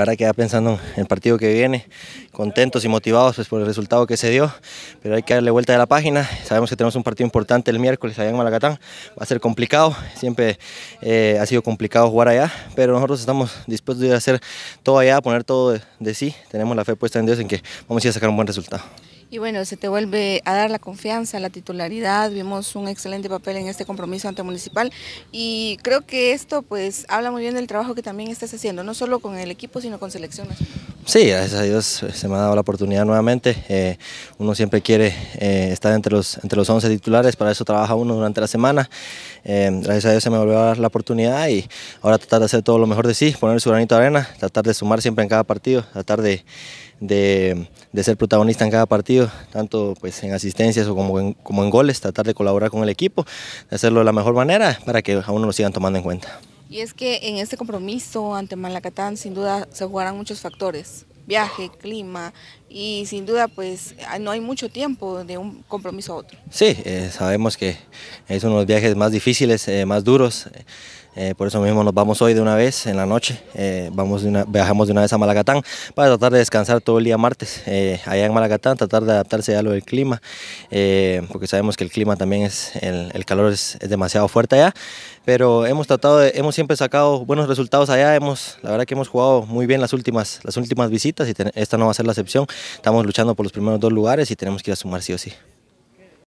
Ahora queda pensando en el partido que viene, contentos y motivados pues, por el resultado que se dio, pero hay que darle vuelta de la página. Sabemos que tenemos un partido importante el miércoles allá en Malacatán, va a ser complicado, siempre eh, ha sido complicado jugar allá, pero nosotros estamos dispuestos a hacer todo allá, a poner todo de, de, sí. Tenemos la fe puesta en Dios en que vamos a ir a sacar un buen resultado. Y bueno, se te vuelve a dar la confianza, la titularidad, vimos un excelente papel en este compromiso ante Municipal y creo que esto pues habla muy bien del trabajo que también estás haciendo, no solo con el equipo, sino con selecciones. Sí, gracias a Dios se me ha dado la oportunidad nuevamente. Eh, uno siempre quiere eh, estar entre los, entre los 11 titulares, para eso trabaja uno durante la semana. Eh, gracias a Dios se me volvió a dar la oportunidad y ahora tratar de hacer todo lo mejor de sí, poner su granito de arena, tratar de sumar siempre en cada partido, tratar de, ser protagonista en cada partido, tanto pues en asistencias o como en, como en goles, tratar de colaborar con el equipo, de hacerlo de la mejor manera para que a uno lo sigan tomando en cuenta. Y es que en este compromiso ante Malacatán sin duda se jugarán muchos factores, viaje, clima y sin duda pues no hay mucho tiempo de un compromiso a otro. Sí, eh, sabemos que es uno de los viajes más difíciles, eh, más duros. Eh, por eso mismo nos vamos hoy de una vez en la noche, eh, vamos de una, viajamos de una vez a Malagatán para tratar de descansar todo el día martes eh, allá en Malagatán, tratar de adaptarse a lo del clima, porque sabemos que el clima también es, el, calor es, demasiado fuerte allá, pero hemos tratado, hemos siempre sacado buenos resultados allá, hemos, la verdad que hemos jugado muy bien las últimas, las últimas visitas y esta no va a ser la excepción, estamos luchando por los primeros dos lugares y tenemos que ir a sumar sí o sí.